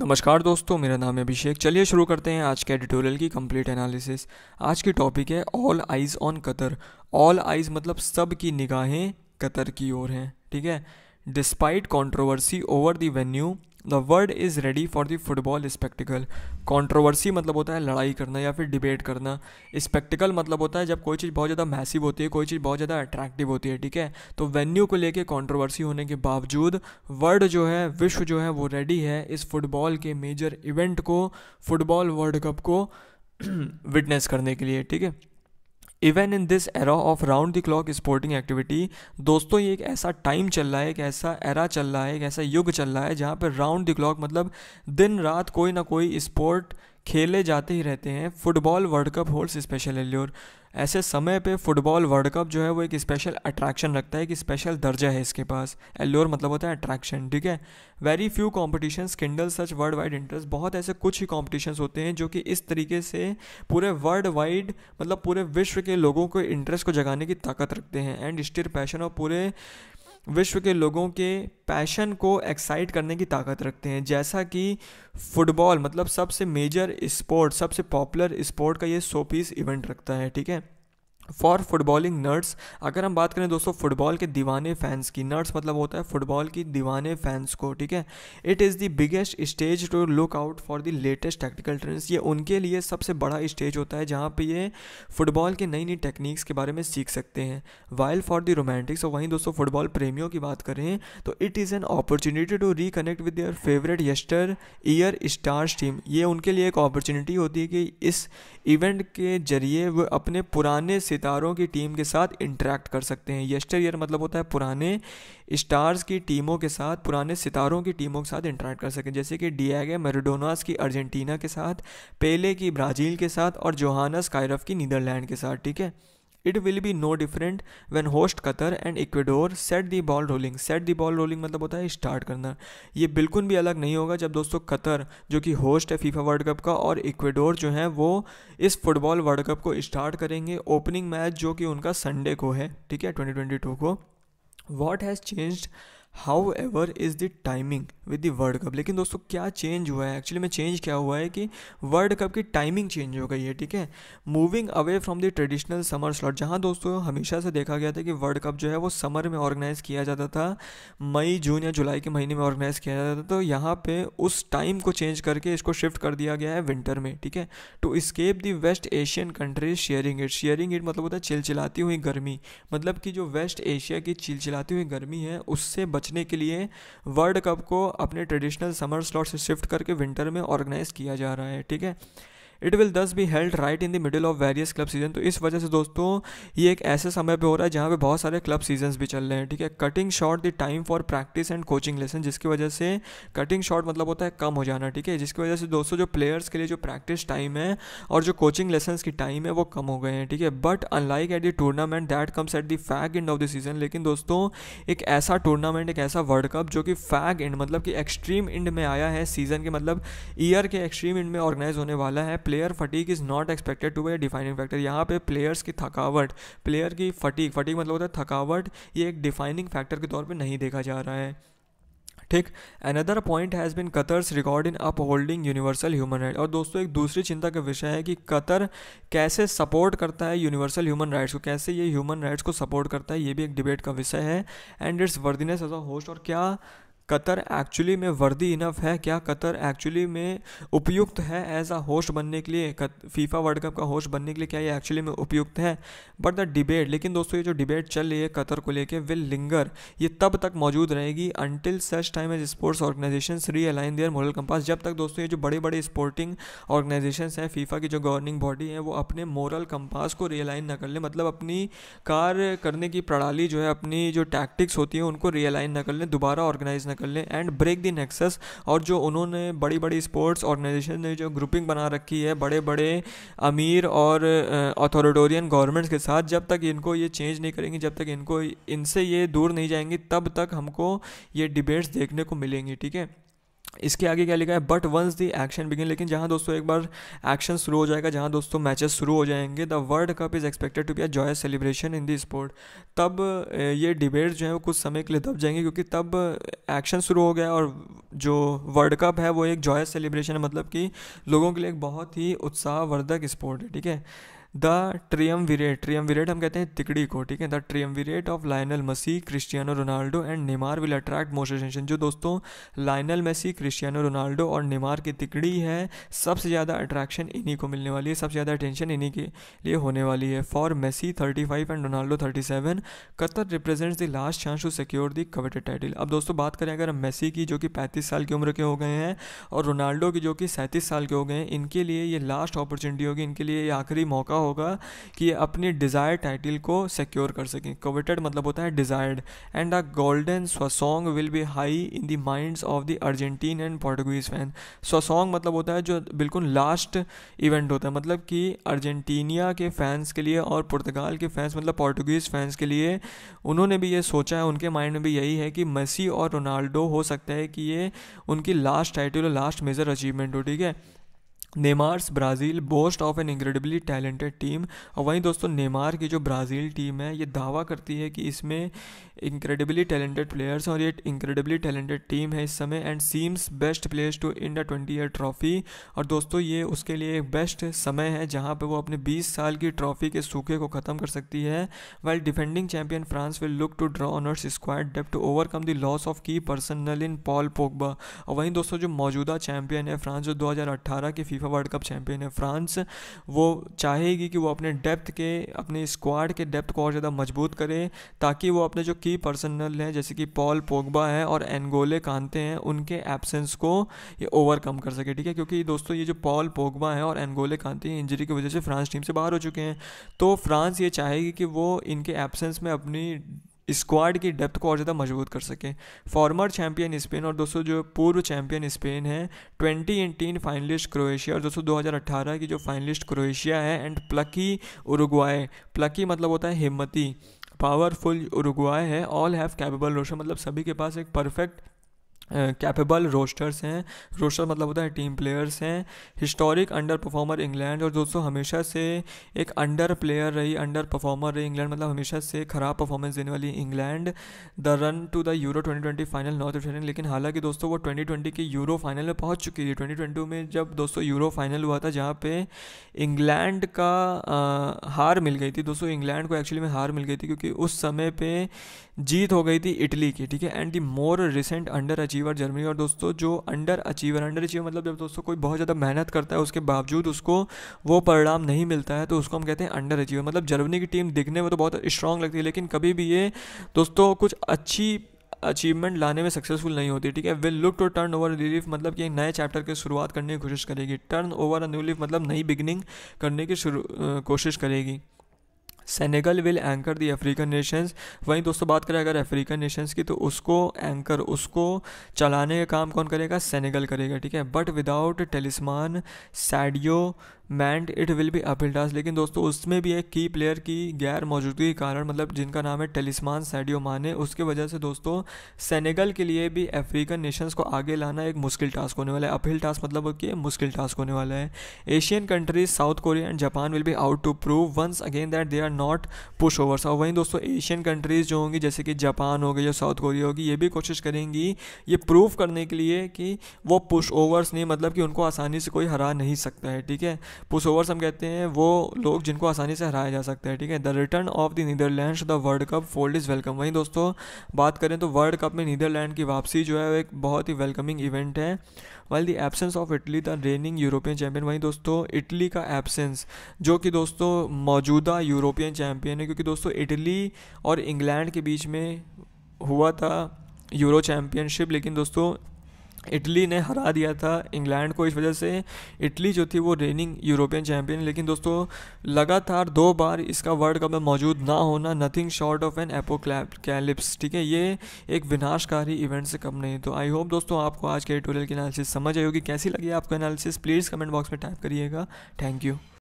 नमस्कार दोस्तों मेरा नाम है अभिषेक चलिए शुरू करते हैं आज के एडिटोरियल की कंप्लीट एनालिसिस आज की टॉपिक है all eyes on Qatar all eyes मतलब सब की निगाहें कतर की ओर हैं ठीक है despite controversy over the venue the world is ready for the football spectacle controversy मतलब होता है लड़ाई करना या फिर डिबेट करना स्पेक्टिकल मतलब होता है जब कोई चीज़ बहुत ज़्यादा मैसिव होती है कोई चीज़ बहुत ज़्यादा अट्रैक्टिव होती है ठीक है तो वेन्यू को लेके कॉन्ट्रोवर्सी होने के बावजूद वर्ल्ड जो है विश्व जो है वो रेडी है इस फुटबॉल के मेजर इवेंट को फुटबॉल वर्ल्ड कप को विटनेस करने के लिए ठीक है even in this era of round the clock sporting activity दोस्तों ये एक ऐसा टाइम चल रहा है एक ऐसा एरा चल रहा है एक ऐसा युग चल रहा है जहाँ पर राउंड द क्लॉक मतलब दिन रात कोई ना कोई स्पोर्ट खेले जाते ही रहते हैं football world cup holds special allure ऐसे समय पे फुटबॉल वर्ल्ड कप जो है वो एक स्पेशल अट्रैक्शन रखता है एक स्पेशल दर्जा है इसके पास एल्योर मतलब होता है अट्रैक्शन ठीक है very few competition kindle such world wide interest बहुत ऐसे कुछ ही कॉम्पिटिशन होते हैं जो कि इस तरीके से पूरे वर्ल्ड वाइड मतलब पूरे विश्व के लोगों को इंटरेस्ट को जगाने की ताकत रखते हैं एंड स्टिर पैशन और पूरे विश्व के लोगों के पैशन को एक्साइट करने की ताकत रखते हैं जैसा कि फुटबॉल मतलब सबसे मेजर स्पोर्ट सबसे पॉपुलर स्पोर्ट का ये सो पीस इवेंट रखता है ठीक है फॉर फुटबॉलिंग नर्ड्स अगर हम बात करें दोस्तों फुटबॉल के दीवाने फैंस की नर्ड्स मतलब होता है फुटबॉल की दीवाने फैंस को ठीक है it is the biggest stage to look out for the latest technical trends ये उनके लिए सबसे बड़ा स्टेज होता है जहाँ पे ये फुटबॉल के नई नई टेक्निक्स के बारे में सीख सकते हैं वाइल फॉर द रोमांटिक्स और वहीं दोस्तों फुटबॉल प्रेमियों की बात करें तो it is an opportunity to reconnect with your favourite yesteryear stars team ये उनके लिए एक अपॉर्चुनिटी होती है कि इस इवेंट के जरिए वो अपने पुराने से सितारों की टीम के साथ इंटरेक्ट कर सकते हैं यस्टर ईयर मतलब होता है पुराने स्टार्स की टीमों के साथ पुराने सितारों की टीमों के साथ इंटरेक्ट कर सकें जैसे कि डियागे मेरेडोनास की अर्जेंटीना के साथ पेले की ब्राज़ील के साथ और जोहानस कायरफ की नीदरलैंड के साथ ठीक है it will be no different when host Qatar and Ecuador set the ball rolling set the ball rolling मतलब होता है स्टार्ट करना ये बिल्कुल भी अलग नहीं होगा जब दोस्तों कतर जो कि होस्ट है फीफा वर्ल्ड कप का और इक्वेडोर जो है वो इस फुटबॉल वर्ल्ड कप को स्टार्ट करेंगे ओपनिंग मैच जो कि उनका संडे को है ठीक है ट्वेंटी ट्वेंटी टू को what has changed however is the timing with the world cup लेकिन दोस्तों क्या चेंज हुआ है एक्चुअली में चेंज क्या हुआ है कि वर्ल्ड कप की टाइमिंग चेंज हो गई है ठीक है moving away from the traditional summer slot जहाँ दोस्तों हमेशा से देखा गया था कि वर्ल्ड कप जो है वो समर में ऑर्गेनाइज़ किया जाता था मई जून या जुलाई के महीने में ऑर्गेनाइज़ किया जाता था तो यहाँ पे उस टाइम को चेंज करके इसको शिफ्ट कर दिया गया है विंटर में ठीक है to escape the west Asian countries sharing it sharing it मतलब होता है चिलचिलाती हुई गर्मी मतलब कि जो वेस्ट एशिया की चिलचिलाती हुई गर्मी है उससे बच बचने के लिए वर्ल्ड कप को अपने ट्रेडिशनल समर स्लॉट से शिफ्ट करके विंटर में ऑर्गेनाइज किया जा रहा है ठीक है it will thus be held right in the middle of various club season तो इस वजह से दोस्तों ये एक ऐसे समय पे हो रहा है जहाँ पे बहुत सारे क्लब सीजन भी चल रहे हैं ठीक है cutting short the time for practice and coaching lesson जिसकी वजह से कटिंग शॉर्ट मतलब होता है कम हो जाना ठीक है जिसकी वजह से दोस्तों जो प्लेयर्स के लिए जो प्रैक्टिस टाइम है और जो कोचिंग लेसन की टाइम है वो कम हो गए हैं ठीक है but unlike at the tournament that comes at the fag end of the season लेकिन दोस्तों एक ऐसा टूर्नामेंट एक ऐसा वर्ल्ड कप जो कि फैग एंड मतलब कि एक्सट्रीम एंड में आया है सीजन के मतलब ईयर के एक्सट्रीम एंड में ऑर्गेनाइज होने वाला है player fatigue is not expected to be defining factor यहाँ पे प्लेयर्स की थकावट प्लेयर की फटीक फटीक मतलब होता है थकावट ये एक डिफाइनिंग फैक्टर के तौर पर नहीं देखा जा रहा है ठीक another point has been Qatar's record in upholding universal human right और दोस्तों एक दूसरी चिंता का विषय है कि कतर कैसे सपोर्ट करता है यूनिवर्सल ह्यूमन राइट्स को कैसे ये ह्यूमन राइट्स को सपोर्ट करता है ये भी एक डिबेट का विषय है and its worthiness as a host और क्या कतर एक्चुअली में वर्दी इनफ है क्या कतर एक्चुअली में उपयुक्त है एज अ होस्ट बनने के लिए फीफा वर्ल्ड कप का होस्ट बनने के लिए क्या ये एक्चुअली में उपयुक्त है बट द डिबेट लेकिन दोस्तों ये जो डिबेट चल रही है कतर को लेकर विल लिंगर ये तब तक मौजूद रहेगी until such time as sports organisation realign their moral compass जब तक दोस्तों ये जो बड़े बड़े स्पोर्टिंग ऑर्गेनाइजेशन हैं फीफा की जो गवर्निंग बॉडी है वो अपने मॉरल कंपास को रियलाइन न कर ले मतलब अपनी कार्य करने की प्रणाली जो है अपनी जो टैक्टिक्स होती है उनको रियलाइन न कर ले दोबारा ऑर्गेनाइज न कर लें एंड ब्रेक दी नेक्सस और जो उन्होंने बड़ी बड़ी स्पोर्ट्स ऑर्गेनाइजेशन ने जो ग्रुपिंग बना रखी है बड़े बड़े अमीर और अथॉरिटोरियन गवर्नमेंट्स के साथ जब तक इनको ये चेंज नहीं करेंगे जब तक इनको इनसे ये दूर नहीं जाएंगी तब तक हमको ये डिबेट्स देखने को मिलेंगी ठीक है इसके आगे क्या लिखा है but once the action begin लेकिन जहाँ दोस्तों एक बार एक्शन शुरू हो जाएगा जहाँ दोस्तों मैचेस शुरू हो जाएंगे the world cup is expected to be a joyous celebration in the sport तब ये डिबेट जो है वो कुछ समय के लिए दब जाएंगे क्योंकि तब एक्शन शुरू हो गया और जो वर्ल्ड कप है वो एक जॉयस सेलिब्रेशन है मतलब कि लोगों के लिए एक बहुत ही उत्साहवर्धक स्पोर्ट है ठीक है द ट्रियम विरेट हम कहते हैं तिकड़ी को ठीक है the triumvirate of Lionel Messi Cristiano Ronaldo and Neymar will attract most attention जो दोस्तों लाइनल मेसी क्रिस्टियानो रोनाल्डो और नेमार की तिकड़ी है सबसे ज़्यादा अट्रैक्शन इन्हीं को मिलने वाली है सबसे ज़्यादा अटेंशन इन्हीं के लिए होने वाली है for Messi thirty five and Ronaldo thirty seven Qatar represents the last chance to secure the coveted title अब दोस्तों बात करें अगर हम मेसी की जो कि पैंतीस साल की उम्र के हो गए हैं और रोनाल्डो की जो कि सैंतीस साल के हो गए हैं इनके लिए ये लास्ट अपॉर्चुनिटी होगी इनके लिए ये आखिरी मौका होगा कि अपने अपनी डिज़ायर टाइटल को सिक्योर कर सकें कोविटेड मतलब होता है desired and a golden swansong will be high in the minds of the Argentine and Portuguese fan swansong मतलब होता है जो बिल्कुल लास्ट इवेंट होता है मतलब कि अर्जेंटीनिया के फैंस के लिए और पुर्तगाल के फैंस मतलब पोर्टुगीज़ फैंस के लिए उन्होंने भी ये सोचा है उनके माइंड में भी यही है कि मेसी और रोनाल्डो हो सकता है कि ये उनकी लास्ट टाइटल और लास्ट मेजर अचीवमेंट हो ठीक है Neymar's Brazil boast of an incredibly talented team और वहीं दोस्तों नेमार की जो ब्राज़ील टीम है ये दावा करती है कि इसमें इंक्रेडिबली टैलेंटेड प्लेयर्स और ये इंक्रेडिबली टैलेंटेड टीम है इस समय and seems best players to in the twenty year trophy और दोस्तों ये उसके लिए एक बेस्ट समय है जहाँ पर वो अपने बीस साल की ट्रॉफी के सूखे को ख़त्म कर सकती है well defending champion France will look to draw honours squad depth to overcome the loss of key personnel in Paul Pogba और वहीं दोस्तों जो मौजूदा चैंपियन है फ्रांस जो दो हज़ार अट्ठारह के FIFA FIFA world cup champion है फ्रांस वो चाहेगी कि वो अपने डेप्थ के अपने स्क्वाड के डेप्थ को और ज़्यादा मजबूत करे ताकि वो अपने जो की पर्सनल हैं जैसे कि पॉल पोगबा है और एनगोले कानते हैं उनके एबसेंस को ये ओवरकम कर सके ठीक है क्योंकि दोस्तों ये जो पॉल पोगबा है और एनगोले कानते हैं इंजरी की वजह से फ्रांस टीम से बाहर हो चुके हैं तो फ्रांस ये चाहेगी कि वो इनके एबसेंस में अपनी स्क्वाड की डेप्थ को और ज़्यादा मजबूत कर सकें फॉर्मर चैंपियन स्पेन और दोस्तों जो पूर्व चैंपियन स्पेन है ट्वेंटी एटीन फाइनलिस्ट क्रोएशिया और दोस्तों 2018 की जो फाइनलिस्ट क्रोएशिया है एंड प्लकी उरुग्वाए प्लकी मतलब होता है हिम्मती पावरफुल उरुग्वाए है ऑल हैव कैपेबल रोशन मतलब सभी के पास एक परफेक्ट कैपेबल रोस्टर्स हैं रोस्टर मतलब होता है टीम प्लेयर्स हैं हिस्टोरिक अंडर परफॉर्मर इंग्लैंड और दोस्तों हमेशा से एक अंडर प्लेयर रही अंडर परफॉर्मर रही इंग्लैंड मतलब हमेशा से ख़राब परफॉर्मेंस देने वाली England the run to the euro 2020 final North African लेकिन हालांकि दोस्तों वो 2020 के यूरो फाइनल में पहुँच चुकी थी ट्वेंटी में जब दोस्तों यूरो फाइनल हुआ था जहाँ पे इंग्लैंड का आ, हार मिल गई थी दोस्तों इंग्लैंड को एक्चुअली में हार मिल गई थी क्योंकि उस समय पर जीत हो गई थी इटली की ठीक है and the more recent under achieve achiever Germany और दोस्तों जो अंडर अचीवर अंडर अचीवर मतलब जब दोस्तों कोई बहुत ज़्यादा मेहनत करता है उसके बावजूद उसको वो परिणाम नहीं मिलता है तो उसको हम कहते हैं अंडर अचीवर मतलब जर्मनी की टीम दिखने में तो बहुत स्ट्रांग लगती है लेकिन कभी भी ये दोस्तों कुछ अच्छी अचीवमेंट लाने में सक्सेसफुल नहीं होती ठीक है will look to turn over relief मतलब कि एक नए चैप्टर की शुरुआत करने की कोशिश करेगी turn over a new leaf मतलब नई बिगनिंग करने की कोशिश करेगी Senegal will anchor the African nations वहीं दोस्तों बात करें अगर अफ्रीकन नेशंस की तो उसको एंकर उसको चलाने का काम कौन करेगा सेनेगल करेगा ठीक है but without talisman Sadio Mane it will be uphill लेकिन दोस्तों उसमें भी एक की प्लेयर की गैर मौजूदगी के कारण मतलब जिनका नाम है टेलिस्मान सैडियो माने उसके वजह से दोस्तों सेनेगल के लिए भी अफ्रीकन नेशंस को आगे लाना एक मुश्किल टास्क होने वाला है अपिल टास्क मतलब कि मुश्किल टास्क होने वाला है Asian countries South Korea and Japan will be out to prove once again that they are not pushovers और वहीं दोस्तों एशियन कंट्रीज़ जो होंगी जैसे कि जापान हो गई या साउथ कोरिया होगी ये भी कोशिश करेंगी ये प्रूव करने के लिए कि वो पुश ओवर्स नहीं मतलब कि उनको आसानी से कोई हरा नहीं सकता है ठीक है पुश ओवर्स हम कहते हैं वो लोग जिनको आसानी से हराया जा सकता है ठीक है the return of the Netherland the world cup fold is welcome वहीं दोस्तों बात करें तो वर्ल्ड कप में नीदरलैंड की वापसी जो है वो एक बहुत ही वेलकमिंग इवेंट है well the absence of Italy the reigning European champion वहीं दोस्तों इटली का एबसेंस जो कि दोस्तों मौजूदा यूरोपियन चैंपियन है क्योंकि दोस्तों इटली और इंग्लैंड के बीच में हुआ था यूरो चैम्पियनशिप लेकिन दोस्तों इटली ने हरा दिया था इंग्लैंड को इस वजह से इटली जो थी वो रेनिंग यूरोपियन चैंपियन लेकिन दोस्तों लगातार दो बार इसका वर्ल्ड कप में मौजूद ना होना nothing short of an apocalypse ठीक है ये एक विनाशकारी इवेंट से कम नहीं तो आई होप दोस्तों आपको आज के एडिटोरियल की एनालिसिस समझ आई होगी कैसी लगी आपको एनालिसिस प्लीज़ कमेंट बॉक्स में टाइप करिएगा थैंक यू